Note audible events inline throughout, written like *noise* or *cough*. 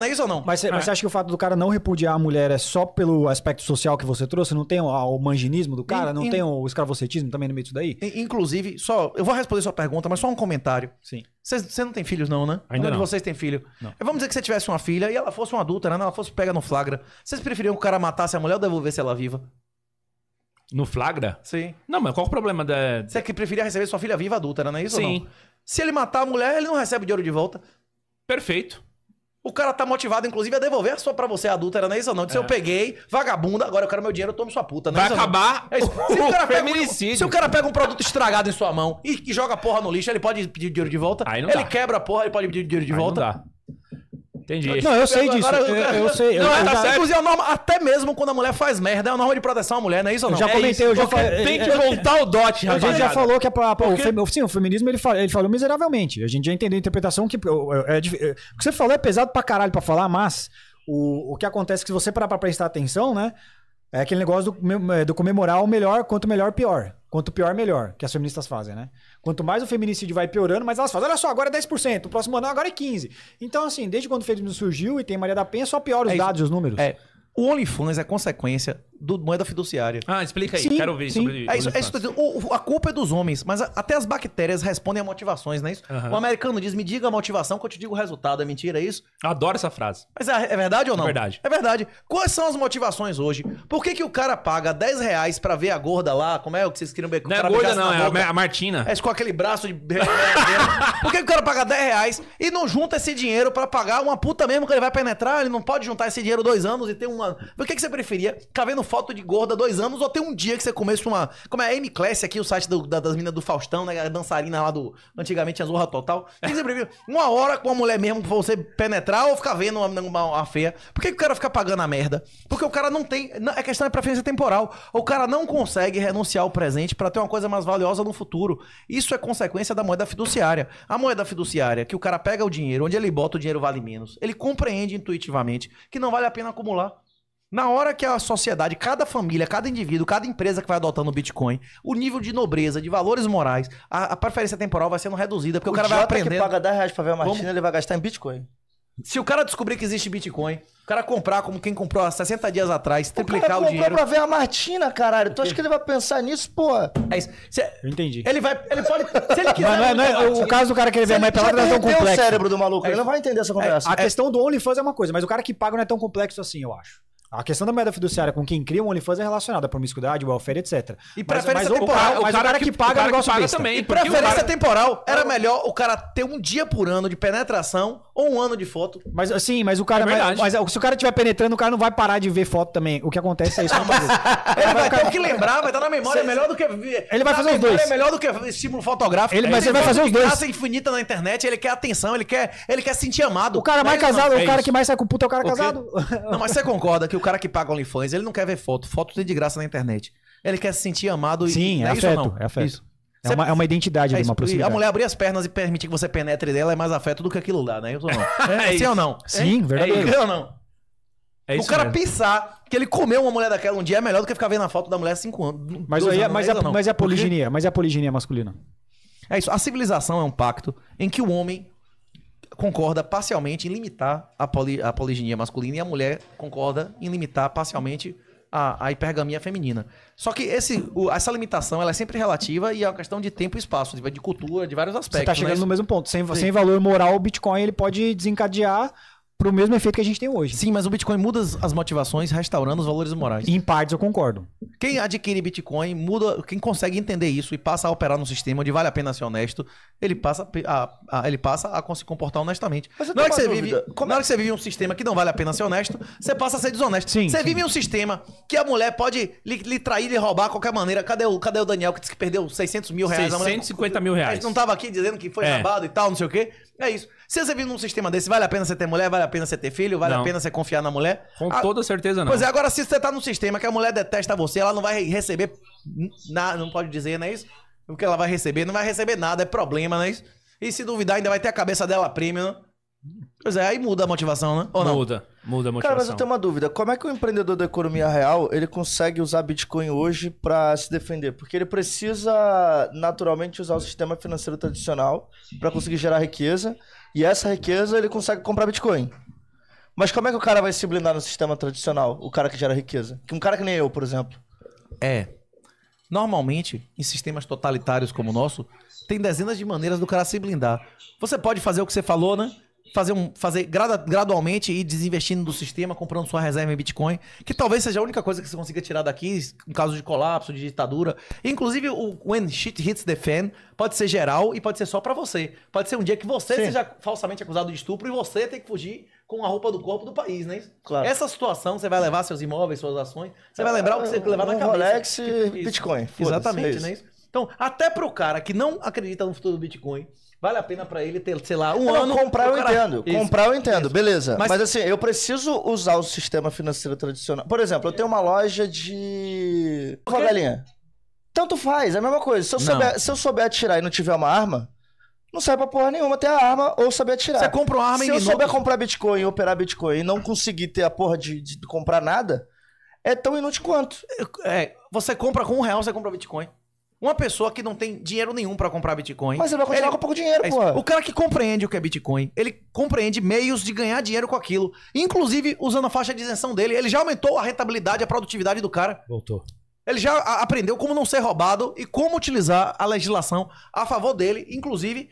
É isso ou não? Mas, é. mas, você acha que o fato do cara não repudiar a mulher é só pelo aspecto social que você trouxe? Não tem o, o manginismo do cara? In, não in... tem o escravocetismo também no meio disso daí? Inclusive, só. Eu vou responder sua pergunta, mas só um comentário. Sim. Você não tem filhos, não, né? Ainda não. de vocês tem filho. Não. Vamos dizer que você tivesse uma filha e ela fosse uma adulta, né? Ela fosse pega no flagra. Vocês preferiam que o cara matasse a mulher ou devolvesse ela viva? No flagra? Sim. Não, mas qual é o problema da. Você é que preferia receber sua filha viva adulta, né? não é isso Sim. ou não? Se ele matar a mulher, ele não recebe o dinheiro de volta. Perfeito. O cara tá motivado, inclusive, a devolver só pra você adulta, era não é isso ou não? Se é. eu peguei, vagabunda, agora eu quero meu dinheiro, eu tomo sua puta. Não é Vai isso acabar É isso. *laughs* Se, o cara pega um, se o cara pega um produto estragado em sua mão e, e joga porra no lixo, ele pode pedir dinheiro de volta? Aí não ele dá. quebra a porra, ele pode pedir dinheiro de Aí volta? Não dá. Entendi. Não, eu sei disso. Agora, eu, eu, sei. Não, eu, é, tá é, certo. Inclusive, é norma, até mesmo quando a mulher faz merda, é uma norma de proteção à mulher, não é isso ou não? Eu já comentei, eu já falei. Tem que voltar o dote, rapaz. A gente já falou que a, a, o, sim, o feminismo ele, fala, ele falou miseravelmente. A gente já entendeu a interpretação que. É, é, o que você falou é pesado pra caralho pra falar, mas o, o que acontece é que se você parar pra prestar atenção, né? É aquele negócio do, do comemorar o melhor quanto melhor, pior. Quanto pior, melhor, que as feministas fazem, né? Quanto mais o feminicídio vai piorando, mais elas fazem. Olha só, agora é 10%, o próximo ano agora é 15%. Então, assim, desde quando o feminismo surgiu e tem Maria da Penha, só piora os é dados e os números. É. O OnlyFans é consequência do moeda fiduciária. Ah, explica aí. Sim, Quero ver sim. sobre é isso. É isso o, a culpa é dos homens, mas a, até as bactérias respondem a motivações, não é isso? Uhum. O americano diz: me diga a motivação que eu te digo o resultado. É mentira, é isso? Adoro essa frase. Mas é, é verdade ou é não? É verdade. É verdade. Quais são as motivações hoje? Por que, que o cara paga 10 reais pra ver a gorda lá? Como é o que vocês queriam ver? Não é gorda, não, é a Martina. É com aquele braço de. Por que, que o cara paga 10 reais e não junta esse dinheiro pra pagar uma puta mesmo que ele vai penetrar? Ele não pode juntar esse dinheiro dois anos e ter uma. O que, que você preferia? Ficar vendo foto de gorda há dois anos, ou tem um dia que você começa uma. Como é a M Class aqui, o site do, da, das meninas do Faustão, né? A dançarina lá do. Antigamente Azurra Total. O que Uma hora com uma mulher mesmo pra você penetrar ou ficar vendo uma, uma, uma feia? Por que, que o cara fica pagando a merda? Porque o cara não tem. Não, a é questão é preferência temporal. O cara não consegue renunciar ao presente para ter uma coisa mais valiosa no futuro. Isso é consequência da moeda fiduciária. A moeda fiduciária, que o cara pega o dinheiro, onde ele bota o dinheiro vale menos. Ele compreende intuitivamente que não vale a pena acumular. Na hora que a sociedade, cada família, cada indivíduo, cada empresa que vai adotando o Bitcoin, o nível de nobreza, de valores morais, a, a preferência temporal vai sendo reduzida, porque o, o cara vai aprendendo. que paga 10 reais pra ver a Vamos... ele vai gastar em Bitcoin. Se o cara descobrir que existe Bitcoin, o cara comprar como quem comprou há 60 dias atrás, triplicar o, o dinheiro. pra ver a Martina, caralho. Tu acha que ele vai pensar nisso, pô? É isso. Se, eu entendi. Ele vai. Ele pode. Se ele quiser. Mas não é, não é, o caso do cara querer ver a mãe pela não é tão complexo. o cérebro do maluco. É, ele não vai entender essa é, conversa. a é- questão do OnlyFans é uma coisa, mas o cara que paga não é tão complexo assim, eu acho. A questão da moeda fiduciária com quem cria um OnlyFans é relacionada à promiscuidade, welfare, etc. E preferência mas, mas temporal. O, cara, o cara, que, que paga o cara negócio paga também. E preferência cara... temporal. É era melhor o cara ter um dia por ano de penetração ou um ano de foto. Mas assim, mas o cara. É mas, mas, se o cara estiver penetrando, o cara não vai parar de ver foto também. O que acontece é isso. É *laughs* ele vai ter que lembrar, vai estar na memória. É melhor do que. Ele vai fazer os dois. É melhor do que estímulo fotográfico. Ele, mas ele vai fazer os dois. Graça infinita na internet, ele quer atenção, ele quer, ele quer sentir amado. O cara é mais casado, o cara que mais sai com puta é o cara casado. Não, mas você concorda que o cara que paga OnlyFans, ele não quer ver foto. Foto tem de graça na internet. Ele quer se sentir amado e. Sim, é, é afeto, não? é afeto. Isso. É, uma, é uma identidade, é isso, uma proximidade. A mulher abrir as pernas e permitir que você penetre dela é mais afeto do que aquilo lá, né? Isso ou não? É, é sim ou não? Sim, verdadeiro. É ou não? É o cara mesmo. pensar que ele comeu uma mulher daquela um dia é melhor do que ficar vendo a foto da mulher há cinco anos. Mas, aí, é, anos, mas, é, é mas é a poliginia, mas é a poliginia masculina. É isso. A civilização é um pacto em que o homem concorda parcialmente em limitar a, poli, a poliginia masculina e a mulher concorda em limitar parcialmente a, a hipergamia feminina. Só que esse, o, essa limitação ela é sempre relativa e é uma questão de tempo e espaço, de, de cultura, de vários tá aspectos. Você né? está chegando né? no mesmo ponto. Sem, sem valor moral, o Bitcoin ele pode desencadear para o mesmo efeito que a gente tem hoje. Sim, mas o Bitcoin muda as motivações, restaurando os valores morais. Em partes eu concordo. Quem adquire Bitcoin muda, quem consegue entender isso e passa a operar num sistema onde vale a pena ser honesto, ele passa a, a ele passa a se comportar honestamente. Na hora, que você vive, na hora que você vive um sistema que não vale a pena ser honesto, você passa a ser desonesto. Sim, você sim. vive um sistema que a mulher pode lhe, lhe trair, lhe roubar de qualquer maneira. Cadê o, cadê o Daniel que disse que perdeu 600 mil reais? 650 mil reais. A gente Não estava aqui dizendo que foi é. roubado e tal, não sei o quê. É isso. Se você vive num sistema desse, vale a pena você ter mulher, vale a pena você ter filho, vale não. a pena você confiar na mulher? Com a... Ah, toda certeza não. Pois é, agora se você tá num sistema que a mulher detesta você, ela não vai receber. nada Não pode dizer, não é isso? O que ela vai receber? Não vai receber nada, é problema, não é isso? E se duvidar, ainda vai ter a cabeça dela premium. Né? Pois é, aí muda a motivação, né? Ou não? Muda, muda a motivação. Cara, mas eu tenho uma dúvida. Como é que o empreendedor da economia real, ele consegue usar Bitcoin hoje para se defender? Porque ele precisa naturalmente usar o sistema financeiro tradicional para conseguir gerar riqueza. E essa riqueza ele consegue comprar Bitcoin. Mas como é que o cara vai se blindar no sistema tradicional, o cara que gera riqueza? Que um cara que nem eu, por exemplo. É. Normalmente, em sistemas totalitários como o nosso, tem dezenas de maneiras do cara se blindar. Você pode fazer o que você falou, né? fazer, um, fazer gradualmente e desinvestindo do sistema, comprando sua reserva em Bitcoin, que talvez seja a única coisa que você consiga tirar daqui em caso de colapso, de ditadura. Inclusive, o When Shit Hits the Fan pode ser geral e pode ser só para você. Pode ser um dia que você Sim. seja falsamente acusado de estupro e você tem que fugir com a roupa do corpo do país, né? Claro. Essa situação, você vai levar seus imóveis, suas ações, você vai é, lembrar o que você levar na cabeça. Rolex e Bitcoin. Exatamente, é né? Então, até pro cara que não acredita no futuro do Bitcoin, vale a pena para ele ter, sei lá, um não, ano. Comprar eu entendo. Isso, comprar eu entendo, isso. beleza. Mas... Mas... assim, eu preciso usar o sistema financeiro tradicional. Por exemplo, eu tenho uma loja de. Uma galinha. Tanto faz, é a mesma coisa. Se eu, souber, se eu souber atirar e não tiver uma arma, não sai pra porra nenhuma ter a arma ou saber atirar. Você compra uma arma Se eu minutos. souber comprar Bitcoin, operar Bitcoin e não conseguir ter a porra de, de comprar nada, é tão inútil quanto. É, você compra com um real, você compra Bitcoin. Uma pessoa que não tem dinheiro nenhum para comprar Bitcoin. Mas ele vai continuar ele... com pouco dinheiro, é pô. O cara que compreende o que é Bitcoin, ele compreende meios de ganhar dinheiro com aquilo. Inclusive, usando a faixa de isenção dele, ele já aumentou a rentabilidade, a produtividade do cara. Voltou. Ele já aprendeu como não ser roubado e como utilizar a legislação a favor dele, inclusive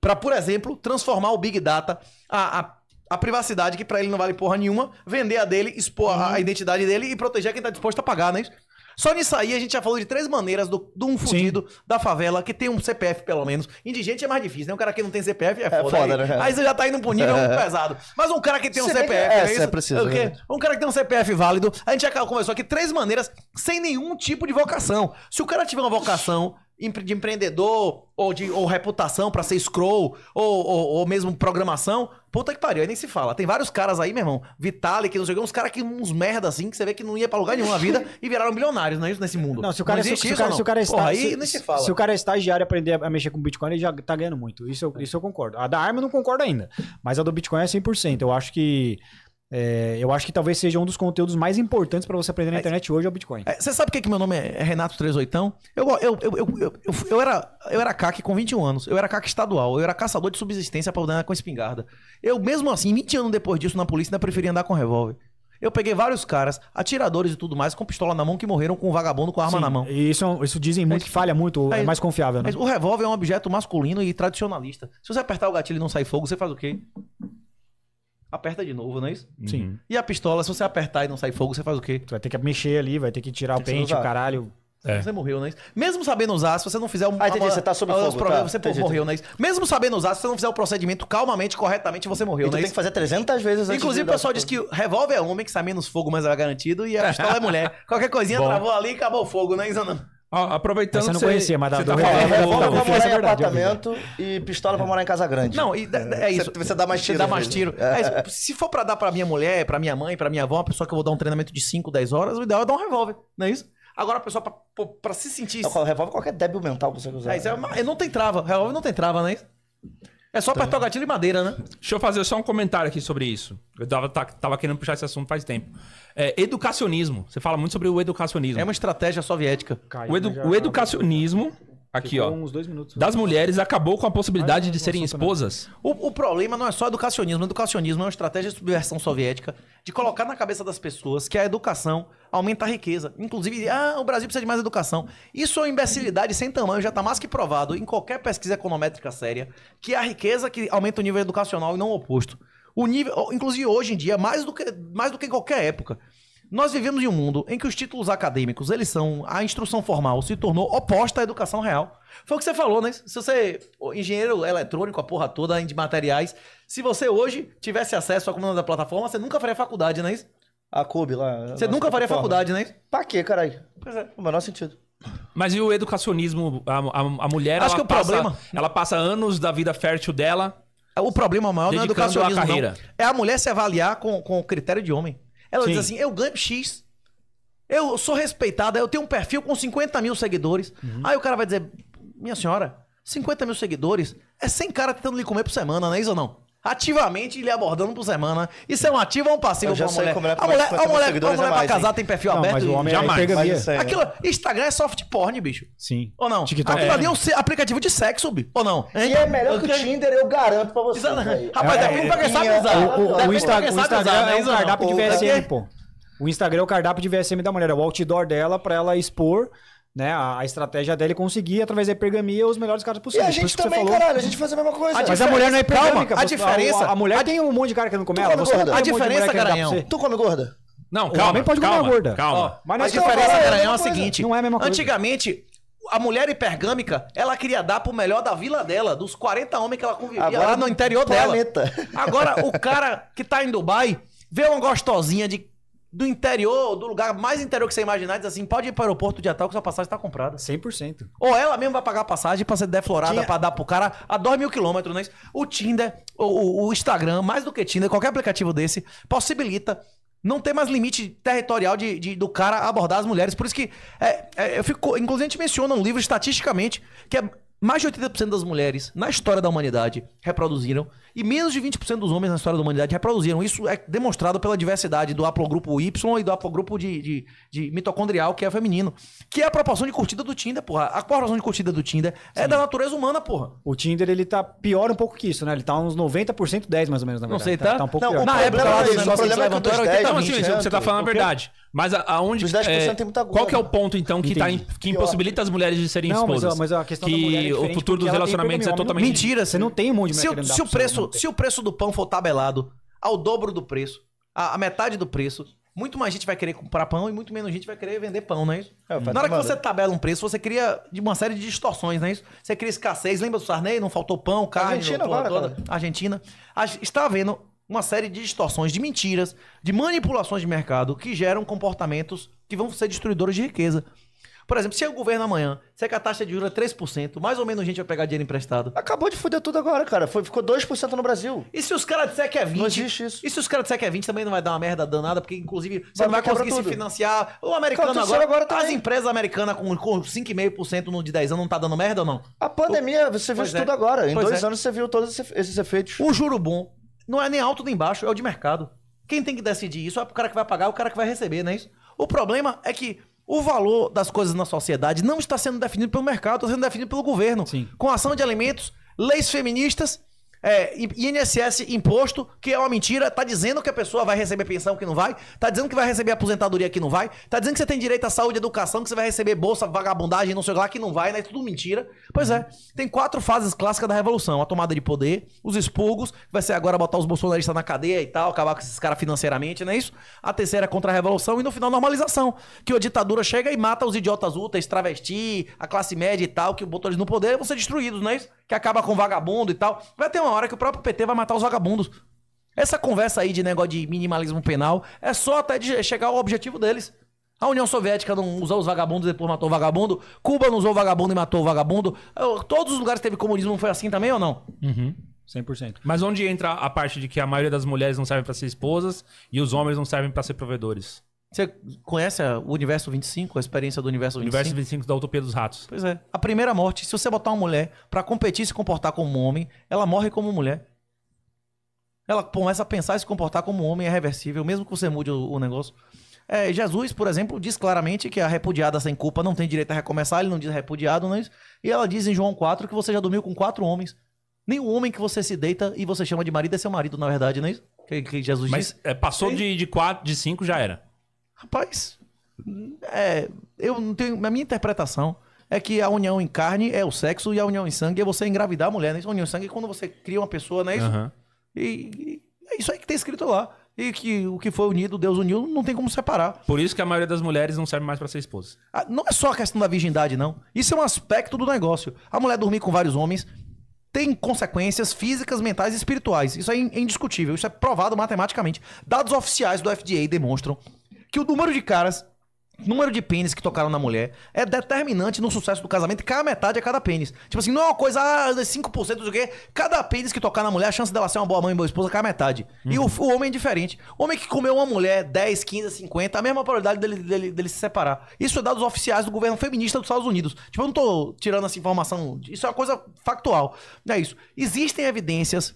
para, por exemplo, transformar o Big Data, a, a, a privacidade, que para ele não vale porra nenhuma, vender a dele, expor uhum. a identidade dele e proteger quem tá disposto a pagar, não é isso? Só nisso aí a gente já falou de três maneiras do, de um fudido da favela que tem um CPF, pelo menos. Indigente é mais difícil, né? Um cara que não tem CPF é, é foda. aí. Né? aí você já tá indo pro nível *laughs* é. pesado. Mas um cara que tem um CPF. É, é, é, é preciso. Né? Um cara que tem um CPF válido. A gente já conversou aqui três maneiras sem nenhum tipo de vocação. Se o cara tiver uma vocação de empreendedor, ou de ou reputação para ser scroll, ou, ou, ou, mesmo programação. Puta que pariu, aí nem se fala. Tem vários caras aí, meu irmão. Vitalik, não sei o uns caras que uns merda assim, que você vê que não ia pra lugar nenhum na vida e viraram milionários, não é isso nesse mundo. Não, se o cara, é, se, o cara, se o cara é estagiário. Aí se, nem se fala. Se o cara é estagiário aprender a mexer com Bitcoin, ele já tá ganhando muito. Isso eu, isso eu concordo. A da arma eu não concordo ainda. Mas a do Bitcoin é 100%. Eu acho que é, eu acho que talvez seja um dos conteúdos mais importantes para você aprender na internet hoje é o Bitcoin. É, você sabe por que, que meu nome é, é Renato 38? Eu, eu, eu, eu, eu, eu, era, eu era CAC com 21 anos, eu era CAC estadual, eu era caçador de subsistência para andar com espingarda. Eu, mesmo assim, 20 anos depois disso na polícia, ainda preferia andar com revólver. Eu peguei vários caras, atiradores e tudo mais, com pistola na mão, que morreram com um vagabundo com arma Sim, na mão. E isso, isso dizem é muito é, que falha muito, é, é mais confiável, né? Mas o revólver é um objeto masculino e tradicionalista. Se você apertar o gatilho e não sair fogo, você faz o quê? aperta de novo, não é isso? Uhum. Sim. E a pistola, se você apertar e não sair fogo, você faz o quê? Tu vai ter que mexer ali, vai ter que tirar Tem o pente, o caralho. É. Você morreu, não é isso? Mesmo sabendo usar, se você não fizer um. Ah, entendi, você tá sob fogo, tá. Você Entendi, morreu, não é isso? Mesmo sabendo usar, se você não fizer o procedimento calmamente, corretamente, você morreu, não é tem que fazer 300 vezes antes Inclusive, o pessoal diz que revólver é homem, que sai menos fogo, mas é garantido, e a pistola é mulher. *laughs* Qualquer coisinha Bom. travou ali e acabou o fogo, não é isso? Não? aproveitando você não você... conhecia, mas da você tá falando, é, falando, pra morar em apartamento e pistola pra morar em casa grande. Não, e, é isso. Você, você dá mais tiro. Dá mais tiro. É. É, se for pra dar pra minha mulher, pra minha mãe, pra minha avó, uma pessoa que eu vou dar um treinamento de 5, 10 horas, o ideal é dar um revólver, não é isso? Agora, pessoal, pra, pra se sentir. Não, revólver é qualquer débil mental que você é, usar. É, isso é né? uma, não tem trava. Revólver não tem trava, não é isso? É só para tá apertar o gatilho e madeira, né? Deixa eu fazer só um comentário aqui sobre isso. Eu tava, tá, tava querendo puxar esse assunto faz tempo. É, educacionismo. Você fala muito sobre o educacionismo. É uma estratégia soviética. Caiu, o, edu, né, o educacionismo Aqui, Ficou ó. uns dois minutos. Das mulheres acabou com a possibilidade Ah, de serem esposas. O, o problema não é só educacionismo. O educacionismo é uma estratégia de subversão soviética de colocar na cabeça das pessoas que a educação aumenta a riqueza. Inclusive, ah, o Brasil precisa de mais educação. Isso é uma imbecilidade sem tamanho, já está mais que provado em qualquer pesquisa econométrica séria, que é a riqueza que aumenta o nível educacional e não o oposto. O nível, inclusive hoje em dia, mais do que, mais do que em qualquer época. Nós vivemos em um mundo em que os títulos acadêmicos, eles são. A instrução formal se tornou oposta à educação real. Foi o que você falou, né? Se você. Engenheiro eletrônico, a porra toda de materiais. Se você hoje tivesse acesso à comuna da plataforma, você nunca faria faculdade, né? A CUB lá. Você nunca faria faculdade, né? Pra quê, caralho? Pois é. O menor sentido. Mas e o educacionismo? A, a, a mulher. Acho que o problema. Ela passa anos da vida fértil dela. É, o problema maior não é educacionismo. A carreira. Não. É a mulher se avaliar com, com o critério de homem. Ela Sim. diz assim: eu ganho X. Eu sou respeitada, eu tenho um perfil com 50 mil seguidores. Uhum. Aí o cara vai dizer: minha senhora, 50 mil seguidores é 100 cara tentando lhe comer por semana, não é isso ou não? ativamente lhe abordando por semana. Isso é um ativo ou um passivo pra mulher? É é a mulher, a mulher, a mulher pra casar hein? tem perfil não, aberto? Mas o homem é jamais. É mas Aquilo, né? Instagram é soft porn, bicho. Sim. Ou não? TikTok. Aquilo é. ali é um aplicativo de sexo, bicho. Ou não? E é melhor que o Tinder, eu garanto pra você. Rapaz, é, depende pra quem sabe usar. O Instagram né, é um cardápio de VSM, pô. O Instagram é o cardápio de VSM da mulher, é o outdoor dela pra ela expor né? A, a estratégia dela é conseguir, através da pergamia, os melhores caras possíveis. E a gente também, falou... caralho, a gente faz a mesma coisa. A mas a mulher não é pergâmica. A diferença... A, a mulher a... tem um monte de cara que não come ela. Você a diferença, é Garanhão... Tu come gorda? Não, calma, o pode calma, comer gorda. Calma. Mas então a diferença, Garanhão, é a seguinte. Não é a mesma coisa. Antigamente, a mulher hipergâmica, ela queria dar pro melhor da vila dela, dos 40 homens que ela convivia Agora, lá no interior planeta. dela. Agora, o cara que tá em Dubai vê uma gostosinha de do interior, do lugar mais interior que você imaginar, diz assim, pode ir para o aeroporto de Atal, que sua passagem está comprada. 100%. Ou ela mesma vai pagar a passagem para ser deflorada, Tinha... para dar pro cara a 2 mil quilômetros, né? O Tinder, o, o Instagram, mais do que Tinder, qualquer aplicativo desse, possibilita não ter mais limite territorial de, de, do cara abordar as mulheres. Por isso que é, é, eu fico. Inclusive, a gente menciona um livro estatisticamente que é mais de 80% das mulheres na história da humanidade reproduziram e menos de 20% dos homens na história da humanidade reproduziram. Isso é demonstrado pela diversidade do haplogrupo Y e do haplogrupo de, de, de mitocondrial, que é feminino. Que é a proporção de curtida do Tinder, porra. A proporção de curtida do Tinder é Sim. é da natureza humana, porra. O Tinder, ele tá pior um pouco que isso, né? Ele tá uns 90%, 10 mais ou menos, na verdade. Não sei, tá? Tá, tá um pouco não, pior. Na época, é isso, né? o problema é que levantou, era 80, não, então, assim, né? você tá falando a verdade. Mas aonde. Os 10% é, tem muita coisa. Qual que é o ponto, então, que, tá, que impossibilita as mulheres de serem não, esposas? Mas, mas a questão que da mulher é o futuro dos relacionamentos é né? totalmente. Mentira, você não tem um monte de se, o, se, o preço, se o preço do pão for tabelado ao dobro do preço, a, a metade do preço, muito mais gente vai querer comprar pão e muito menos gente vai querer vender pão, não é isso? É, Na hora que né? você tabela um preço, você cria uma série de distorções, não é isso? Você cria escassez. Lembra do Sarney? Não faltou pão, carne, Argentina, toda, toda. Argentina. A, está vendo uma série de distorções, de mentiras, de manipulações de mercado que geram comportamentos que vão ser destruidores de riqueza. Por exemplo, se o governo amanhã, se é que a taxa de juros é 3%, mais ou menos a gente vai pegar dinheiro emprestado. Acabou de foder tudo agora, cara. Foi, ficou 2% no Brasil. E se os caras disser que é 20%? Não existe isso. E se os caras disser que é 20%, também não vai dar uma merda danada, porque inclusive você vai não vai conseguir tudo. se financiar. O americano cara, agora, agora as empresas americanas com, com 5,5% no de 10 anos não tá dando merda ou não? A pandemia, você viu isso é. tudo agora. Em pois dois é. anos você viu todos esses efeitos. O juro bom não é nem alto nem baixo, é o de mercado. Quem tem que decidir isso é o cara que vai pagar, é o cara que vai receber, não é isso? O problema é que o valor das coisas na sociedade não está sendo definido pelo mercado, está sendo definido pelo governo. Sim. Com ação de alimentos, leis feministas é, INSS, imposto, que é uma mentira, tá dizendo que a pessoa vai receber pensão que não vai, tá dizendo que vai receber aposentadoria que não vai, tá dizendo que você tem direito à saúde, educação, que você vai receber bolsa, vagabundagem, não sei lá, que não vai, né? Tudo mentira. Pois é, tem quatro fases clássicas da revolução: a tomada de poder, os expurgos, vai ser agora botar os bolsonaristas na cadeia e tal, acabar com esses caras financeiramente, não é isso? A terceira é contra a revolução e no final normalização, que a ditadura chega e mata os idiotas úteis, travesti, a classe média e tal, que botou eles no poder, vão ser destruídos, não é isso? Que acaba com vagabundo e tal. Vai ter uma uma hora que o próprio PT vai matar os vagabundos. Essa conversa aí de negócio de minimalismo penal é só até de chegar ao objetivo deles. A União Soviética não usou os vagabundos e depois matou o vagabundo. Cuba não usou o vagabundo e matou o vagabundo. Todos os lugares que teve comunismo foi assim também ou não? Uhum. 100%. Mas onde entra a parte de que a maioria das mulheres não servem para ser esposas e os homens não servem para ser provedores? Você conhece o Universo 25, a experiência do Universo 25? Universo 25 da Utopia dos Ratos. Pois é. A primeira morte, se você botar uma mulher para competir e se comportar como um homem, ela morre como mulher. Ela começa a pensar e se comportar como um homem, é reversível, mesmo que você mude o, o negócio. É, Jesus, por exemplo, diz claramente que a repudiada sem culpa não tem direito a recomeçar, ele não diz repudiado, não é E ela diz em João 4 que você já dormiu com quatro homens. Nenhum homem que você se deita e você chama de marido é seu marido, na verdade, não é isso? Que, que Jesus Mas, diz. É, passou de, de, quatro, de cinco já era. Rapaz, é, eu não tenho. A minha interpretação é que a união em carne é o sexo e a união em sangue é você engravidar a mulher, né? A união em sangue é quando você cria uma pessoa, né? Isso, uhum. e, e é isso aí que tem escrito lá. E que o que foi unido, Deus uniu, não tem como separar. Por isso que a maioria das mulheres não serve mais para ser esposa. Ah, não é só a questão da virgindade, não. Isso é um aspecto do negócio. A mulher dormir com vários homens tem consequências físicas, mentais e espirituais. Isso é indiscutível, isso é provado matematicamente. Dados oficiais do FDA demonstram que o número de caras, número de pênis que tocaram na mulher é determinante no sucesso do casamento. Cada metade a é cada pênis. Tipo assim, não é uma coisa, ah, 5% do quê? Cada pênis que tocar na mulher, a chance dela ser uma boa mãe e boa esposa cai é é a metade. Uhum. E o, o, homem é diferente. O homem que comeu uma mulher 10, 15, 50, a mesma probabilidade dele, dele, dele se separar. Isso é dados oficiais do governo feminista dos Estados Unidos. Tipo, eu não tô tirando essa informação. Isso é uma coisa factual. É isso. Existem evidências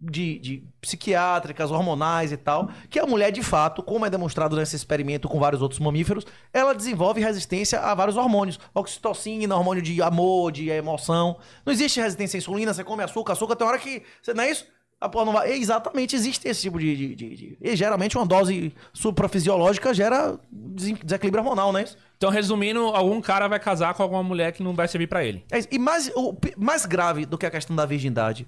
de, de, psiquiátricas, hormonais e tal, que a mulher, de fato, como é demonstrado nesse experimento com vários outros mamíferos, ela desenvolve resistência a vários hormônios. Oxitocina, hormônio de amor, de emoção. Não existe resistência à insulina, você come açúcar, açúcar tem hora que. Você, não é isso? A porra não vai. Exatamente, existe esse tipo de. de, de, de... E geralmente uma dose suprafisiológica gera desequilíbrio hormonal, não é isso? Então, resumindo, algum cara vai casar com alguma mulher que não vai servir para ele. É e mais, o, mais grave do que a questão da virgindade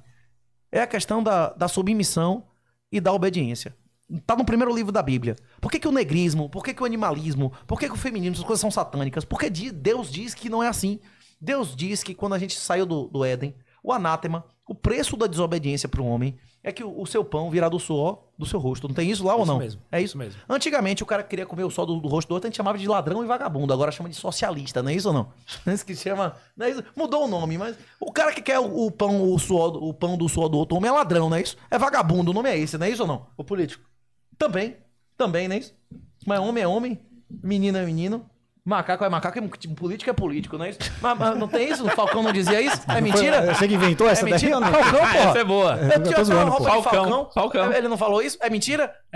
é a questão da, da submissão e da obediência. Está no primeiro livro da Bíblia. Por que, que o negrismo? Por que, que o animalismo? Por que, que o feminismo? Essas coisas são satânicas. Porque Deus diz que não é assim. Deus diz que quando a gente saiu do, do Éden, o anátema, o preço da desobediência para o homem é que o, seu pão virar do suor do seu rosto. Não tem isso lá ou não? Mesmo. É isso? mesmo. Antigamente o cara queria comer o sol do, do, rosto do outro, a gente chamava de ladrão e vagabundo. Agora chama de socialista, não é isso ou não? Não *laughs* é isso que chama. Não é isso? Mudou o nome, mas o cara que quer o, o pão, o, suor, o pão do suor do outro homem é ladrão, não é isso? É vagabundo, o nome é esse, não é isso ou não? O político. Também. Também, não é isso? Mas homem é homem, menino é menino. Macaco é macaco, é tipo, político é político, não é isso? Mas, mas não tem isso? O Falcão não dizia isso? É mentira? você que inventou é essa é mentira? daí? Falcão, porra. *laughs* Ah, essa é boa. Eu, eu, Falcão, Falcão. Falcão. Ele não falou isso? É mentira?